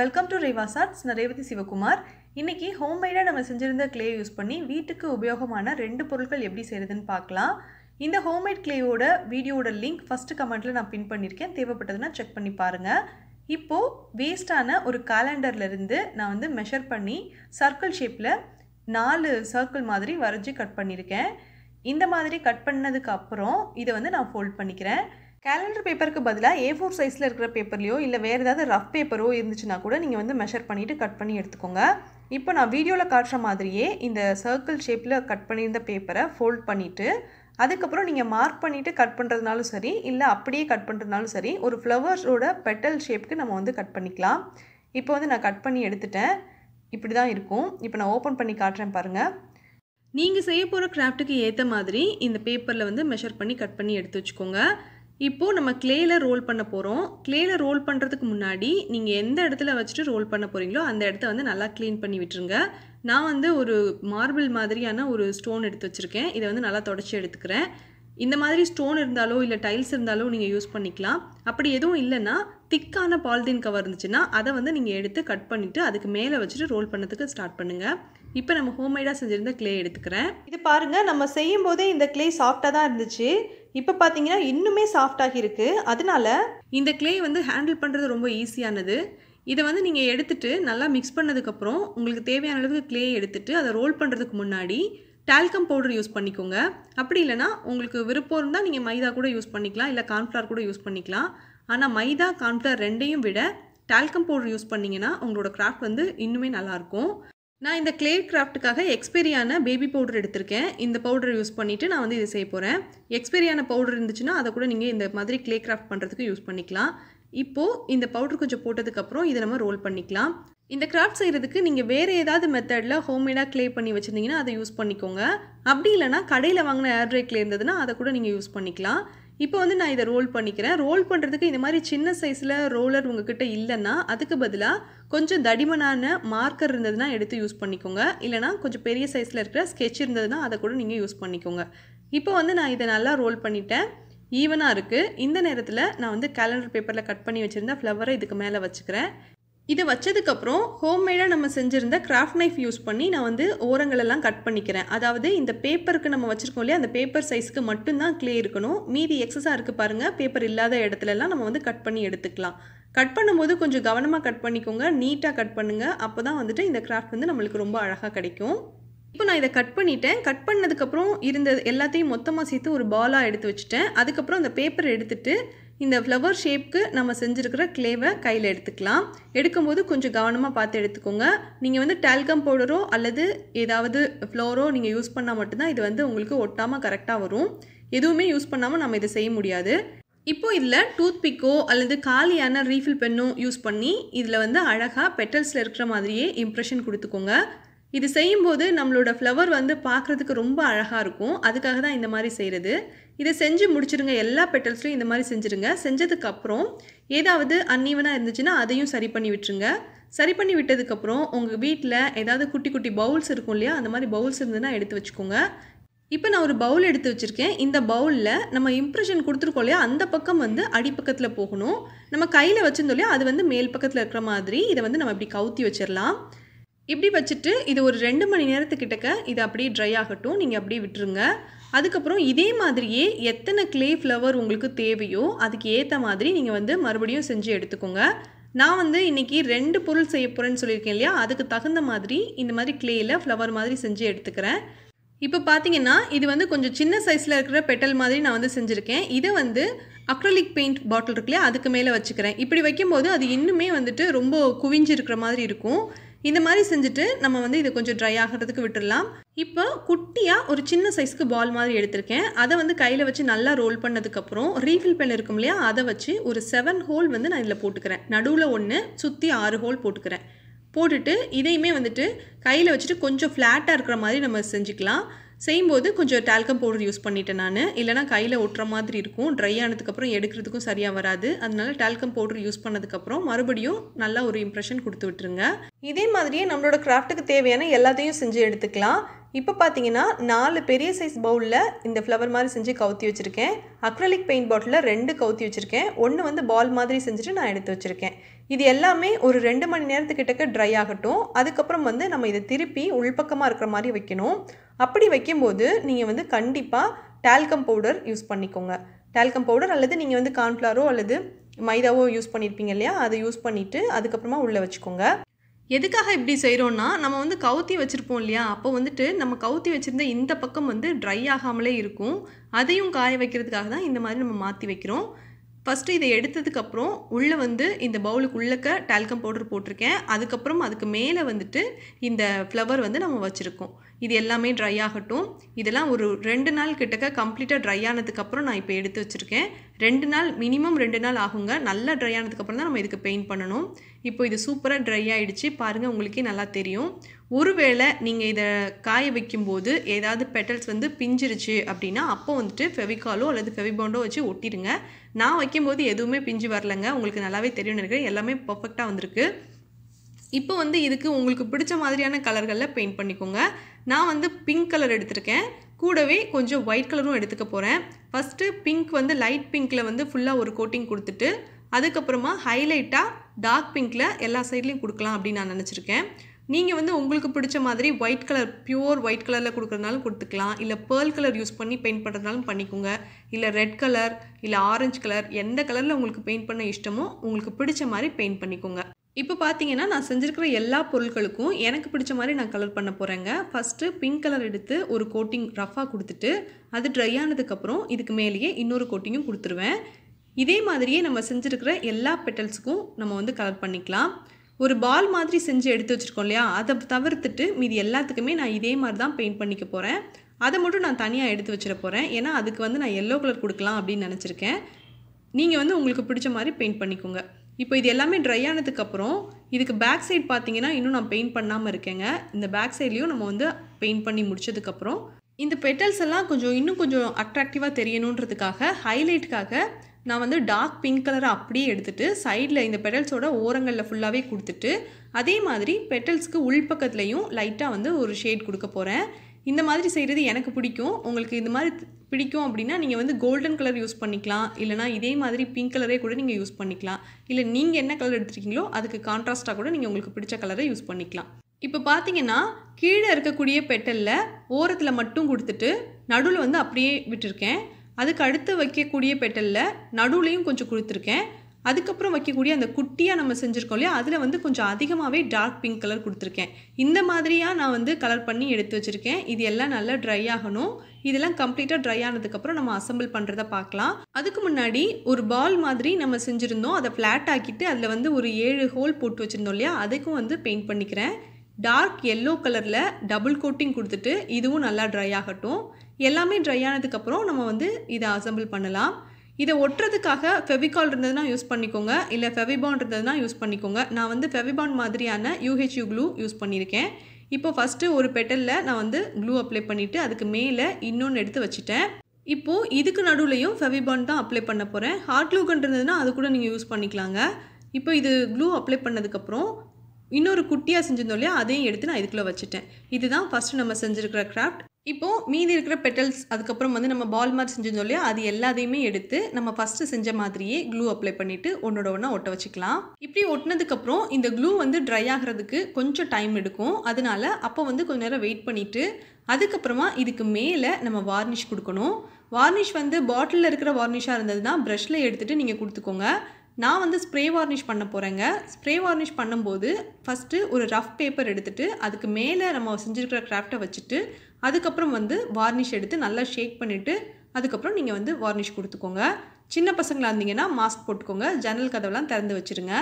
welcome to ரேவாசாட்ஸ் நான் ரேவதி சிவகுமார் இன்றைக்கி ஹோம்மேடாக நம்ம செஞ்சுருந்த கிளே யூஸ் பண்ணி வீட்டுக்கு உபயோகமான ரெண்டு பொருட்கள் எப்படி செய்கிறதுன்னு பார்க்கலாம் இந்த ஹோம்மேட் கிளேயோட வீடியோட லிங்க் ஃபஸ்ட்டு கமெண்ட்டில் நான் பின் பண்ணியிருக்கேன் தேவைப்பட்டதுன்னா செக் பண்ணி பாருங்கள் இப்போது வேஸ்டான ஒரு கேலண்டர்லேருந்து நான் வந்து மெஷர் பண்ணி சர்க்கிள் ஷேப்பில் நாலு சர்க்கிள் மாதிரி வரைஞ்சி கட் பண்ணியிருக்கேன் இந்த மாதிரி கட் பண்ணதுக்கு அப்புறம் இதை வந்து நான் ஃபோல்ட் பண்ணிக்கிறேன் கேலண்டர் பேப்பருக்கு பதிலாக ஏ ஃபோர் சைஸில் இருக்கிற பேப்பர்லையோ இல்லை வேறு ஏதாவது ரஃப் பேப்பரோ இருந்துச்சுன்னா கூட நீங்கள் வந்து மெஷர் பண்ணிவிட்டு கட் பண்ணி எடுத்துக்கோங்க இப்போ நான் வீடியோவில் காட்டுற மாதிரியே இந்த சர்க்கிள் ஷேப்பில் கட் பண்ணியிருந்த பேப்பரை ஃபோல்ட் பண்ணிவிட்டு அதுக்கப்புறம் நீங்கள் மார்க் பண்ணிவிட்டு கட் பண்ணுறதுனாலும் சரி இல்லை அப்படியே கட் பண்ணுறதுனாலும் சரி ஒரு ஃப்ளவர்ஸோட பெட்டல் ஷேப்புக்கு நம்ம வந்து கட் பண்ணிக்கலாம் இப்போ வந்து நான் கட் பண்ணி எடுத்துட்டேன் இப்படி தான் இருக்கும் இப்போ நான் ஓப்பன் பண்ணி காட்டுறேன் பாருங்கள் நீங்கள் செய்ய போகிற கிராஃப்ட்டுக்கு ஏற்ற மாதிரி இந்த பேப்பரில் வந்து மெஷர் பண்ணி கட் பண்ணி எடுத்து வச்சுக்கோங்க இப்போது நம்ம கிளேயில் ரோல் பண்ண போகிறோம் கிளேயில் ரோல் பண்ணுறதுக்கு முன்னாடி நீங்கள் எந்த இடத்துல வச்சுட்டு ரோல் பண்ண போகிறீங்களோ அந்த இடத்த வந்து நல்லா க்ளீன் பண்ணி விட்டுருங்க நான் வந்து ஒரு மார்பிள் மாதிரியான ஒரு ஸ்டோன் எடுத்து வச்சுருக்கேன் இதை வந்து நல்லா தொடச்சி எடுத்துக்கிறேன் இந்த மாதிரி ஸ்டோன் இருந்தாலோ இல்லை டைல்ஸ் இருந்தாலோ நீங்கள் யூஸ் பண்ணிக்கலாம் அப்படி எதுவும் இல்லைன்னா திக்கான பாலிதீன் கவர் இருந்துச்சுன்னா அதை வந்து நீங்கள் எடுத்து கட் பண்ணிவிட்டு அதுக்கு மேலே வச்சுட்டு ரோல் பண்ணதுக்கு ஸ்டார்ட் பண்ணுங்கள் இப்போ நம்ம ஹோம்மேடாக செஞ்சுருந்த கிளே எடுத்துக்கிறேன் இது பாருங்கள் நம்ம செய்யும் போதே இந்த கிளே சாஃப்டாக தான் இருந்துச்சு இப்போ பார்த்தீங்கன்னா இன்னுமே சாஃப்டாகி இருக்குது அதனால இந்த கிளே வந்து ஹேண்டில் பண்ணுறது ரொம்ப ஈஸியானது இதை வந்து நீங்கள் எடுத்துகிட்டு நல்லா மிக்ஸ் பண்ணதுக்கப்புறம் உங்களுக்கு தேவையான அளவுக்கு கிளே எடுத்துகிட்டு அதை ரோல் பண்ணுறதுக்கு முன்னாடி டால்கம் பவுடர் யூஸ் பண்ணிக்கோங்க அப்படி இல்லைனா உங்களுக்கு விருப்பம் இருந்தால் நீங்கள் மைதா கூட யூஸ் பண்ணிக்கலாம் இல்லை கார்ன்ஃப்ளவர் கூட யூஸ் பண்ணிக்கலாம் ஆனால் மைதா கார்ன்ஃப்ளவர் ரெண்டையும் விட டால்கம் பவுடர் யூஸ் பண்ணிங்கன்னா உங்களோட கிராஃப்ட் வந்து இன்னுமே நல்லாயிருக்கும் நான் இந்த கிளே கிராஃப்ட்டுக்காக எக்ஸ்பீரியான பேபி பவுடர் எடுத்திருக்கேன் இந்த பவுடர் யூஸ் பண்ணிவிட்டு நான் வந்து இதை செய்ய போகிறேன் எக்ஸ்பீரியான பவுடர் இருந்துச்சுன்னா அதை கூட நீங்கள் இந்த மாதிரி கிளே கிராஃப்ட் பண்ணுறதுக்கு யூஸ் பண்ணிக்கலாம் இப்போது இந்த பவுடர் கொஞ்சம் போட்டதுக்கப்புறம் இதை நம்ம ரோல் பண்ணிக்கலாம் இந்த கிராஃப்ட் செய்கிறதுக்கு நீங்கள் வேறு ஏதாவது மெத்தடில் ஹோம்மேடாக க்ளே பண்ணி வச்சுருந்தீங்கன்னா அதை யூஸ் பண்ணிக்கோங்க அப்படி இல்லைனா கடையில் வாங்கின ஏர் ட்ரை க்ளே இருந்ததுன்னா அதை கூட நீங்கள் யூஸ் பண்ணிக்கலாம் இப்போ வந்து நான் இதை ரோல் பண்ணிக்கிறேன் ரோல் பண்ணுறதுக்கு இந்த மாதிரி சின்ன சைஸில் ரோலர் உங்ககிட்ட இல்லைன்னா அதுக்கு பதிலாக கொஞ்சம் தடிமனான மார்க்கர் இருந்ததுன்னா எடுத்து யூஸ் பண்ணிக்கோங்க இல்லைனா கொஞ்சம் பெரிய சைஸில் இருக்கிற ஸ்கெட்ச் இருந்ததுன்னா அதை கூட நீங்கள் யூஸ் பண்ணிக்கோங்க இப்போ வந்து நான் இதை நல்லா ரோல் பண்ணிட்டேன் ஈவனாக இருக்குது இந்த நேரத்தில் நான் வந்து கேலண்டர் பேப்பரில் கட் பண்ணி வச்சுருந்தேன் ஃப்ளவரை இதுக்கு மேலே வச்சுக்கிறேன் இதை வச்சதுக்கப்புறம் ஹோம்மேடாக நம்ம செஞ்சுருந்த கிராஃப்ட் நைஃப் யூஸ் பண்ணி நான் வந்து ஓரங்களெல்லாம் கட் பண்ணிக்கிறேன் அதாவது இந்த பேப்பருக்கு நம்ம வச்சுருக்கோம் இல்லையா அந்த பேப்பர் சைஸ்க்கு மட்டும்தான் கிளே இருக்கணும் மீதி எக்ஸஸாக இருக்குது பாருங்கள் பேப்பர் இல்லாத இடத்துலலாம் நம்ம வந்து கட் பண்ணி எடுத்துக்கலாம் கட் பண்ணும்போது கொஞ்சம் கவனமாக கட் பண்ணிக்கோங்க நீட்டாக கட் பண்ணுங்கள் அப்போ தான் வந்துட்டு இந்த கிராஃப்ட் வந்து நம்மளுக்கு ரொம்ப அழகாக கிடைக்கும் இப்போ நான் இதை கட் பண்ணிட்டேன் கட் பண்ணதுக்கப்புறம் இருந்த எல்லாத்தையும் மொத்தமாக சேர்த்து ஒரு பாலாக எடுத்து வச்சுட்டேன் அதுக்கப்புறம் அந்த பேப்பர் எடுத்துகிட்டு இந்த ஃப்ளவர் ஷேப்க்கு நம்ம செஞ்சுருக்கிற கிளேவை கையில் எடுத்துக்கலாம் எடுக்கும்போது கொஞ்சம் கவனமாக பார்த்து எடுத்துக்கோங்க நீங்கள் வந்து டால்கம் பவுடரோ அல்லது ஏதாவது ஃப்ளோரோ நீங்கள் யூஸ் பண்ணால் மட்டும்தான் இது வந்து உங்களுக்கு ஒட்டாமல் கரெக்டாக வரும் எதுவுமே யூஸ் பண்ணாமல் நம்ம இதை செய்ய முடியாது இப்போ இதில் டூத் பிக்கோ அல்லது காலியான ரீஃபில் பெண்ணோ யூஸ் பண்ணி இதில் வந்து அழகாக பெட்டல்ஸில் இருக்கிற மாதிரியே இம்ப்ரெஷன் கொடுத்துக்கோங்க இது செய்யும்போது நம்மளோட ஃப்ளவர் வந்து பார்க்குறதுக்கு ரொம்ப அழகாக இருக்கும் அதுக்காக தான் இந்த மாதிரி செய்கிறது இதை செஞ்சு முடிச்சுருங்க எல்லா பெட்டல்ஸ்லையும் இந்த மாதிரி செஞ்சுருங்க செஞ்சதுக்கப்புறம் ஏதாவது அன்னீவனாக இருந்துச்சுன்னா அதையும் சரி பண்ணி விட்டுருங்க சரி பண்ணி விட்டதுக்கப்புறம் உங்கள் வீட்டில் ஏதாவது குட்டி குட்டி பவுல்ஸ் இருக்கும் இல்லையா அந்த மாதிரி பவுல்ஸ் இருந்ததுன்னா எடுத்து வச்சுக்கோங்க இப்போ நான் ஒரு பவுல் எடுத்து வச்சுருக்கேன் இந்த பவுலில் நம்ம இம்ப்ரெஷன் கொடுத்துருக்கோம் இல்லையா அந்த பக்கம் வந்து அடிப்பக்கத்தில் போகணும் நம்ம கையில் வச்சுருந்தோம் இல்லையா அது வந்து மேல் பக்கத்தில் இருக்கிற மாதிரி இதை வந்து நம்ம இப்படி கவுத்தி வச்சிடலாம் இப்படி வச்சுட்டு இது ஒரு ரெண்டு மணி நேரத்துக்கிட்டக்க இது அப்படியே ட்ரை ஆகட்டும் நீங்கள் அப்படியே விட்டுருங்க அதுக்கப்புறம் இதே மாதிரியே எத்தனை கிளே ஃப்ளவர் உங்களுக்கு தேவையோ அதுக்கு ஏற்ற மாதிரி நீங்கள் வந்து மறுபடியும் செஞ்சு எடுத்துக்கோங்க நான் வந்து இன்றைக்கி ரெண்டு பொருள் செய்ய போகிறேன்னு சொல்லியிருக்கேன் இல்லையா அதுக்கு தகுந்த மாதிரி இந்த மாதிரி கிளேயில் ஃப்ளவர் மாதிரி செஞ்சு எடுத்துக்கிறேன் இப்போ பார்த்தீங்கன்னா இது வந்து கொஞ்சம் சின்ன சைஸில் இருக்கிற பெட்டல் மாதிரி நான் வந்து செஞ்சுருக்கேன் இதை வந்து அக்ரலிக் பெயிண்ட் பாட்டில் இருக்குல்லையா அதுக்கு மேலே வச்சுக்கிறேன் இப்படி வைக்கும்போது அது இன்னுமே வந்துட்டு ரொம்ப குவிஞ்சு இருக்கிற மாதிரி இருக்கும் இந்த மாதிரி செஞ்சுட்டு நம்ம வந்து இதை கொஞ்சம் ட்ரை ஆகிறதுக்கு விட்டுடலாம் இப்போ குட்டியாக ஒரு சின்ன சைஸ்க்கு பால் மாதிரி எடுத்திருக்கேன் அதை வந்து கையில் வச்சு நல்லா ரோல் பண்ணதுக்கப்புறம் ரீஃபில் பெண் இருக்கும் இல்லையா அதை வச்சு ஒரு செவன் ஹோல் வந்து நான் இதில் போட்டுக்கிறேன் நடுவில் ஒன்று சுற்றி ஆறு ஹோல் போட்டுக்கிறேன் போட்டுட்டு இதையுமே வந்துட்டு கையில் வச்சுட்டு கொஞ்சம் ஃப்ளாட்டாக இருக்கிற மாதிரி நம்ம செஞ்சுக்கலாம் செய்யும்போது கொஞ்சம் டால்கம் பவுடர் யூஸ் பண்ணிட்டேன் நான் இல்லைனா கையில் ஒட்டுற மாதிரி இருக்கும் ட்ரை ஆனதுக்கப்புறம் எடுக்கிறதுக்கும் சரியாக வராது அதனால டால்கம் பவுடர் யூஸ் பண்ணதுக்கப்புறம் மறுபடியும் நல்லா ஒரு இம்ப்ரெஷன் கொடுத்து விட்டுருங்க இதே மாதிரியே நம்மளோட கிராஃப்ட்டுக்கு தேவையான எல்லாத்தையும் செஞ்சு எடுத்துக்கலாம் இப்போ பார்த்தீங்கன்னா நாலு பெரிய சைஸ் பவுலில் இந்த ஃப்ளவர் மாதிரி செஞ்சு கவுத்தி வச்சுருக்கேன் அக்ரலிக் பெயிண்ட் பாட்டிலில் ரெண்டு கவுத்தி வச்சுருக்கேன் ஒன்று வந்து பால் மாதிரி செஞ்சுட்டு நான் எடுத்து வச்சுருக்கேன் இது எல்லாமே ஒரு ரெண்டு மணி நேரத்துக்கிட்டக்க ட்ரை ஆகட்டும் அதுக்கப்புறம் வந்து நம்ம இதை திருப்பி உள்பக்கமாக இருக்கிற மாதிரி வைக்கணும் அப்படி வைக்கும்போது நீங்கள் வந்து கண்டிப்பாக டால்கம் பவுடர் யூஸ் பண்ணிக்கோங்க டால்கம் பவுடர் அல்லது நீங்கள் வந்து கார்ன்ஃப்ளாரோ அல்லது மைதாவோ யூஸ் பண்ணியிருப்பீங்க இல்லையா அதை யூஸ் பண்ணிவிட்டு அதுக்கப்புறமா உள்ளே வச்சுக்கோங்க எதுக்காக இப்படி செய்கிறோன்னா நம்ம வந்து கவுத்தி வச்சுருப்போம் இல்லையா அப்போ வந்துட்டு நம்ம கவுத்தி வச்சுருந்த இந்த பக்கம் வந்து ட்ரை ஆகாமலே இருக்கும் அதையும் காய வைக்கிறதுக்காக தான் இந்த மாதிரி நம்ம மாற்றி வைக்கிறோம் ஃபஸ்ட்டு இதை எடுத்ததுக்கப்புறம் உள்ளே வந்து இந்த பவுலுக்கு உள்ளக்க டால்கம் பவுடர் போட்டிருக்கேன் அதுக்கப்புறம் அதுக்கு மேலே வந்துட்டு இந்த ஃப்ளவர் வந்து நம்ம வச்சுருக்கோம் இது எல்லாமே ட்ரை ஆகட்டும் இதெல்லாம் ஒரு ரெண்டு நாள் கிட்டக்க கம்ப்ளீட்டாக ட்ரை ஆனதுக்கப்புறம் நான் இப்போ எடுத்து வச்சுருக்கேன் ரெண்டு நாள் மினிமம் ரெண்டு நாள் ஆகுங்க நல்லா ட்ரை ஆனதுக்கப்புறம் தான் நம்ம இதுக்கு பெயிண்ட் பண்ணணும் இப்போ இது சூப்பராக ட்ரை ஆகிடுச்சு பாருங்கள் உங்களுக்கே நல்லா தெரியும் ஒருவேளை நீங்கள் இதை காய வைக்கும்போது ஏதாவது பெட்டல்ஸ் வந்து பிஞ்சிருச்சு அப்படின்னா அப்போ வந்துட்டு ஃபெவிகாலோ அல்லது ஃபெவிபாண்டோ வச்சு ஒட்டிடுங்க நான் வைக்கும்போது எதுவுமே பிஞ்சு வரலைங்க உங்களுக்கு நல்லாவே தெரியும்னு நினைக்கிறேன் எல்லாமே பர்ஃபெக்டாக வந்திருக்கு இப்போ வந்து இதுக்கு உங்களுக்கு பிடிச்ச மாதிரியான கலர்களில் பெயிண்ட் பண்ணிக்கோங்க நான் வந்து பிங்க் கலர் எடுத்திருக்கேன் கூடவே கொஞ்சம் ஒயிட் கலரும் எடுத்துக்க போகிறேன் ஃபஸ்ட்டு பிங்க் வந்து லைட் பிங்க்கில் வந்து ஃபுல்லாக ஒரு கோட்டிங் கொடுத்துட்டு அதுக்கப்புறமா ஹைலைட்டாக டார்க் பிங்க்கில் எல்லா சைட்லேயும் கொடுக்கலாம் அப்படின்னு நான் நினச்சிருக்கேன் நீங்கள் வந்து உங்களுக்கு பிடிச்ச மாதிரி ஒயிட் கலர் பியூர் ஒயிட் கலரில் கொடுக்குறதுனாலும் கொடுத்துக்கலாம் இல்லை பேர்ல் கலர் யூஸ் பண்ணி பெயிண்ட் பண்ணுறதுனாலும் பண்ணிக்கோங்க இல்லை ரெட் கலர் இல்லை ஆரஞ்சு கலர் எந்த கலரில் உங்களுக்கு பெயிண்ட் பண்ண இஷ்டமோ உங்களுக்கு பிடிச்ச மாதிரி பெயிண்ட் பண்ணிக்கோங்க இப்போ பார்த்தீங்கன்னா நான் செஞ்சுருக்கிற எல்லா பொருட்களுக்கும் எனக்கு பிடிச்ச மாதிரி நான் கலர் பண்ண போகிறேங்க ஃபஸ்ட்டு பிங்க் கலர் எடுத்து ஒரு கோட்டிங் ரஃபாக கொடுத்துட்டு அது ட்ரை ஆனதுக்கப்புறம் இதுக்கு மேலேயே இன்னொரு கோட்டிங்கும் கொடுத்துருவேன் இதே மாதிரியே நம்ம செஞ்சுருக்கிற எல்லா பெட்டல்ஸுக்கும் நம்ம வந்து கலர் பண்ணிக்கலாம் ஒரு பால் மாதிரி செஞ்சு எடுத்து வச்சுருக்கோம் இல்லையா அதை தவிர்த்துட்டு மீதி எல்லாத்துக்குமே நான் இதே மாதிரி தான் பெயிண்ட் பண்ணிக்க போகிறேன் அதை மட்டும் நான் தனியாக எடுத்து வச்சிட போகிறேன் ஏன்னா அதுக்கு வந்து நான் எல்லோ கலர் கொடுக்கலாம் அப்படின்னு நினச்சிருக்கேன் நீங்கள் வந்து உங்களுக்கு பிடிச்ச மாதிரி பெயிண்ட் பண்ணிக்கோங்க இப்போ இது எல்லாமே ட்ரை ஆனதுக்கப்புறம் இதுக்கு பேக் சைட் பார்த்தீங்கன்னா இன்னும் நான் பெயிண்ட் பண்ணாமல் இருக்கேங்க இந்த பேக் சைட்லேயும் நம்ம வந்து பெயிண்ட் பண்ணி முடிச்சதுக்கப்புறம் இந்த பெட்டல்ஸ் எல்லாம் கொஞ்சம் இன்னும் கொஞ்சம் அட்ராக்டிவாக தெரியணுன்றதுக்காக ஹைலைட்டுக்காக நான் வந்து டார்க் பிங்க் கலரை அப்படியே எடுத்துகிட்டு சைடில் இந்த பெட்டல்ஸோட ஓரங்களில் ஃபுல்லாகவே கொடுத்துட்டு அதே மாதிரி பெட்டல்ஸ்க்கு உள்பக்கத்துலேயும் லைட்டாக வந்து ஒரு ஷேட் கொடுக்க போகிறேன் இந்த மாதிரி செய்கிறது எனக்கு பிடிக்கும் உங்களுக்கு இந்த மாதிரி பிடிக்கும் அப்படின்னா நீங்கள் வந்து கோல்டன் கலர் யூஸ் பண்ணிக்கலாம் இல்லைனா இதே மாதிரி பிங்க் கலரே கூட நீங்கள் யூஸ் பண்ணிக்கலாம் இல்லை நீங்கள் என்ன கலர் எடுத்துருக்கீங்களோ அதுக்கு கான்ட்ராஸ்ட்டாக கூட நீங்கள் உங்களுக்கு பிடிச்ச கலரை யூஸ் பண்ணிக்கலாம் இப்போ பார்த்தீங்கன்னா கீழே இருக்கக்கூடிய பெட்டலில் ஓரத்தில் மட்டும் கொடுத்துட்டு நடுவில் வந்து அப்படியே விட்டுருக்கேன் அதுக்கு அடுத்து வைக்கக்கூடிய பெட்டலில் நடுவுலையும் கொஞ்சம் கொடுத்துருக்கேன் அதுக்கப்புறம் வைக்கக்கூடிய அந்த குட்டியாக நம்ம செஞ்சுருக்கோம் இல்லையா அதில் வந்து கொஞ்சம் அதிகமாகவே டார்க் பிங்க் கலர் கொடுத்துருக்கேன் இந்த மாதிரியாக நான் வந்து கலர் பண்ணி எடுத்து வச்சுருக்கேன் இது எல்லாம் நல்லா ட்ரை ஆகணும் இதெல்லாம் கம்ப்ளீட்டாக ட்ரை ஆனதுக்கப்புறம் நம்ம அசம்பிள் பண்ணுறத பார்க்கலாம் அதுக்கு முன்னாடி ஒரு பால் மாதிரி நம்ம செஞ்சுருந்தோம் அதை ஃப்ளாட் ஆக்கிட்டு அதில் வந்து ஒரு ஏழு ஹோல் போட்டு வச்சுருந்தோம் இல்லையா அதுக்கும் வந்து பெயிண்ட் பண்ணிக்கிறேன் டார்க் எல்லோ கலரில் டபுள் கோட்டிங் கொடுத்துட்டு இதுவும் நல்லா ட்ரை ஆகட்டும் எல்லாமே ட்ரை ஆனதுக்கப்புறம் நம்ம வந்து இதை அசம்பிள் பண்ணலாம் இதை ஒட்டுறதுக்காக ஃபெவிகால் இருந்ததுன்னா யூஸ் பண்ணிக்கோங்க இல்லை ஃபெவிபான் இருந்ததுன்னா யூஸ் பண்ணிக்கோங்க நான் வந்து ஃபெவிபான் மாதிரியான யூஹெச்யூ க்ளூ யூஸ் பண்ணியிருக்கேன் இப்போ ஃபஸ்ட்டு ஒரு பெட்டலில் நான் வந்து க்ளூ அப்ளை பண்ணிவிட்டு அதுக்கு மேலே இன்னொன்று எடுத்து வச்சுட்டேன் இப்போது இதுக்கு நடுவுலையும் ஃபெவிபான் தான் அப்ளை பண்ண போகிறேன் ஹார்ட் க்ளூ கன் அது கூட நீங்கள் யூஸ் பண்ணிக்கலாங்க இப்போ இது க்ளூ அப்ளை பண்ணதுக்கப்புறம் இன்னொரு குட்டியாக செஞ்சிருந்தோம் இல்லையா அதையும் எடுத்து நான் இதுக்குள்ளே வச்சுட்டேன் இதுதான் ஃபஸ்ட்டு நம்ம செஞ்சுருக்கிற கிராஃப்ட் இப்போது மீதி இருக்கிற பெட்டல்ஸ் அதுக்கப்புறம் வந்து நம்ம பால் மாதிரி செஞ்சிருந்தோம் இல்லையா அது எல்லாத்தையுமே எடுத்து நம்ம ஃபஸ்ட்டு செஞ்ச மாதிரியே க்ளூ அப்ளை பண்ணிவிட்டு ஒன்றோட ஒன்றா ஒட்ட வச்சுக்கலாம் இப்படி ஒட்டினதுக்கப்புறம் இந்த க்ளூ வந்து ட்ரை ஆகிறதுக்கு கொஞ்சம் டைம் எடுக்கும் அதனால அப்போ வந்து கொஞ்ச நேரம் வெயிட் பண்ணிவிட்டு அதுக்கப்புறமா இதுக்கு மேலே நம்ம வார்னிஷ் கொடுக்கணும் வார்னிஷ் வந்து பாட்டிலில் இருக்கிற வார்னிஷாக இருந்ததுன்னா ப்ரஷில் எடுத்துகிட்டு நீங்கள் கொடுத்துக்கோங்க நான் வந்து ஸ்ப்ரே வார்னிஷ் பண்ண போகிறேங்க ஸ்ப்ரே வார்னிஷ் பண்ணும்போது ஃபஸ்ட்டு ஒரு ரஃப் பேப்பர் எடுத்துகிட்டு அதுக்கு மேலே நம்ம செஞ்சுருக்கிற கிராஃப்டை வச்சுட்டு அதுக்கப்புறம் வந்து வார்னிஷ் எடுத்து நல்லா ஷேக் பண்ணிவிட்டு அதுக்கப்புறம் நீங்கள் வந்து வார்னிஷ் கொடுத்துக்கோங்க சின்ன பசங்களாக இருந்தீங்கன்னா மாஸ்க் போட்டுக்கோங்க ஜன்னல் கதவெல்லாம் திறந்து வச்சுருங்க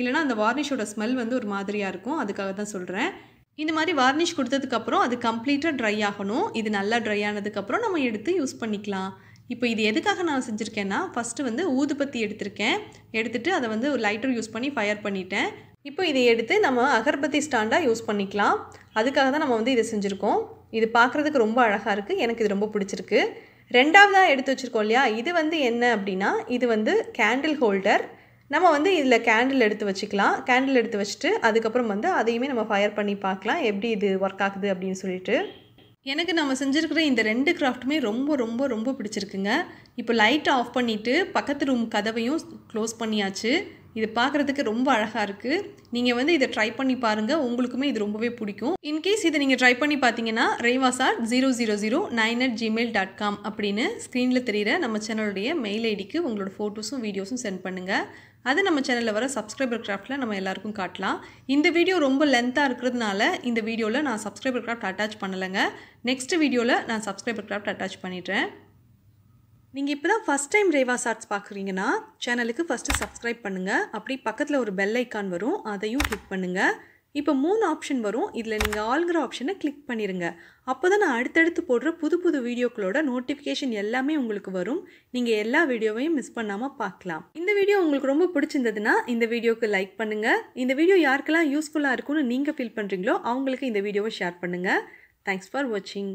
இல்லைனா அந்த வார்னிஷோட ஸ்மெல் வந்து ஒரு மாதிரியாக இருக்கும் அதுக்காக தான் சொல்கிறேன் இந்த மாதிரி வார்னிஷ் கொடுத்ததுக்கப்புறம் அது கம்ப்ளீட்டாக ட்ரை ஆகணும் இது நல்லா ட்ரை ஆனதுக்கப்புறம் நம்ம எடுத்து யூஸ் பண்ணிக்கலாம் இப்போ இது எதுக்காக நான் செஞ்சுருக்கேன்னா ஃபஸ்ட்டு வந்து ஊதுபத்தி எடுத்திருக்கேன் எடுத்துகிட்டு அதை வந்து ஒரு லைட்டர் யூஸ் பண்ணி ஃபயர் பண்ணிட்டேன் இப்போ இதை எடுத்து நம்ம அகர்பத்தி ஸ்டாண்டாக யூஸ் பண்ணிக்கலாம் அதுக்காக தான் நம்ம வந்து இதை செஞ்சுருக்கோம் இது பார்க்குறதுக்கு ரொம்ப அழகாக இருக்குது எனக்கு இது ரொம்ப பிடிச்சிருக்கு ரெண்டாவதாக எடுத்து வச்சுருக்கோம் இல்லையா இது வந்து என்ன அப்படின்னா இது வந்து கேண்டில் ஹோல்டர் நம்ம வந்து இதில் கேண்டில் எடுத்து வச்சுக்கலாம் கேண்டில் எடுத்து வச்சுட்டு அதுக்கப்புறம் வந்து அதையுமே நம்ம ஃபயர் பண்ணி பார்க்கலாம் எப்படி இது ஒர்க் ஆகுது அப்படின்னு சொல்லிட்டு எனக்கு நம்ம செஞ்சுருக்கிற இந்த ரெண்டு கிராஃப்ட்டுமே ரொம்ப ரொம்ப ரொம்ப பிடிச்சிருக்குங்க இப்போ லைட்டை ஆஃப் பண்ணிவிட்டு பக்கத்து ரூம் கதவையும் க்ளோஸ் பண்ணியாச்சு இது பார்க்குறதுக்கு ரொம்ப அழகாக இருக்குது நீங்கள் வந்து இதை ட்ரை பண்ணி பாருங்கள் உங்களுக்குமே இது ரொம்பவே பிடிக்கும் இன்கேஸ் இதை நீங்கள் ட்ரை பண்ணி பார்த்தீங்கன்னா ரேவாசார் zero zero zero nine at Gmail dot com அப்படின்னு ஸ்க்ரீனில் தெரிகிற நம்ம சேனலுடைய மெயில் ஐடிக்கு உங்களோட ஃபோட்டோஸும் வீடியோஸும் சென்ட் பண்ணுங்கள் அது நம்ம சேனலில் வர சப்ஸ்கிரைபர் கிராஃப்ட்டில் நம்ம எல்லாருக்கும் காட்டலாம் இந்த வீடியோ ரொம்ப லென்த்தாக இருக்கிறதுனால இந்த வீடியோவில் நான் சப்ஸ்கிரைபர் கிராஃப்ட் அட்டாச் பண்ணலைங்க நெக்ஸ்ட் வீடியோவில் நான் சப்ஸ்கிரைபர் கிராஃப்ட் அட்டாச் பண்ணிடுறேன் நீங்கள் இப்போ தான் ஃபஸ்ட் டைம் ரேவா சாட்ஸ் பார்க்குறீங்கன்னா சேனலுக்கு ஃபஸ்ட்டு சப்ஸ்கிரைப் பண்ணுங்கள் அப்படி பக்கத்தில் ஒரு பெல் ஐக்கான் வரும் அதையும் கிளிக் பண்ணுங்கள் இப்போ மூணு ஆப்ஷன் வரும் இதில் நீங்கள் ஆளுங்கிற ஆப்ஷனை கிளிக் பண்ணிடுங்க அப்போ தான் நான் அடுத்தடுத்து போடுற புது புது வீடியோக்களோட நோட்டிஃபிகேஷன் எல்லாமே உங்களுக்கு வரும் நீங்கள் எல்லா வீடியோவையும் மிஸ் பண்ணாமல் பார்க்கலாம் இந்த வீடியோ உங்களுக்கு ரொம்ப பிடிச்சிருந்ததுன்னா இந்த வீடியோக்கு லைக் பண்ணுங்கள் இந்த வீடியோ யாருக்கெல்லாம் யூஸ்ஃபுல்லாக இருக்கும்னு நீங்கள் ஃபீல் பண்ணுறீங்களோ அவங்களுக்கு இந்த வீடியோவை ஷேர் பண்ணுங்கள் தேங்க்ஸ் ஃபார் வாட்சிங்